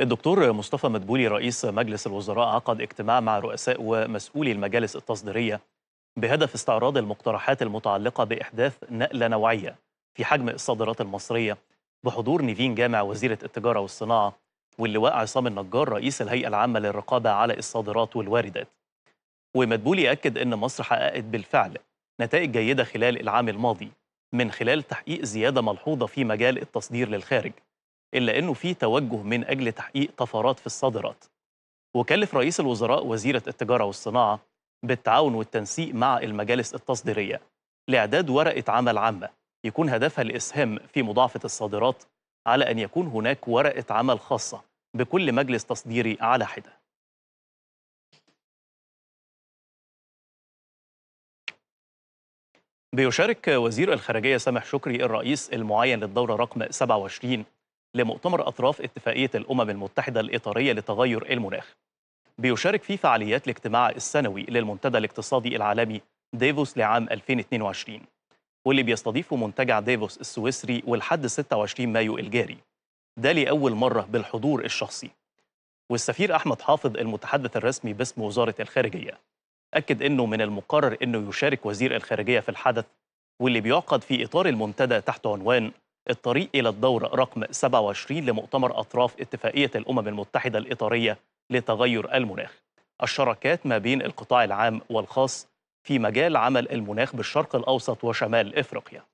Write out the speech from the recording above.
الدكتور مصطفى مدبولي رئيس مجلس الوزراء عقد اجتماع مع رؤساء ومسؤولي المجالس التصديرية بهدف استعراض المقترحات المتعلقة بإحداث نقلة نوعية في حجم الصادرات المصرية بحضور نيفين جامع وزيرة التجارة والصناعة واللواء عصام النجار رئيس الهيئة العامة للرقابة على الصادرات والواردات ومدبولي أكد أن مصر حققت بالفعل نتائج جيدة خلال العام الماضي من خلال تحقيق زيادة ملحوظة في مجال التصدير للخارج إلا أنه في توجه من أجل تحقيق طفرات في الصادرات وكلف رئيس الوزراء وزيرة التجارة والصناعة بالتعاون والتنسيق مع المجالس التصديرية لإعداد ورقة عمل عامة يكون هدفها الإسهام في مضاعفة الصادرات على أن يكون هناك ورقة عمل خاصة بكل مجلس تصديري على حدة بيشارك وزير الخارجية سامح شكري الرئيس المعين للدورة رقم 27 لمؤتمر أطراف اتفاقية الأمم المتحدة الإطارية لتغير المناخ بيشارك في فعاليات الاجتماع السنوي للمنتدى الاقتصادي العالمي ديفوس لعام 2022 واللي بيستضيفه منتجع ديفوس السويسري ولحد 26 مايو الجاري ده لأول مرة بالحضور الشخصي والسفير أحمد حافظ المتحدث الرسمي باسم وزارة الخارجية أكد أنه من المقرر أنه يشارك وزير الخارجية في الحدث واللي بيعقد في إطار المنتدى تحت عنوان الطريق إلى الدورة رقم 27 لمؤتمر أطراف اتفاقية الأمم المتحدة الإطارية لتغير المناخ الشراكات ما بين القطاع العام والخاص في مجال عمل المناخ بالشرق الأوسط وشمال إفريقيا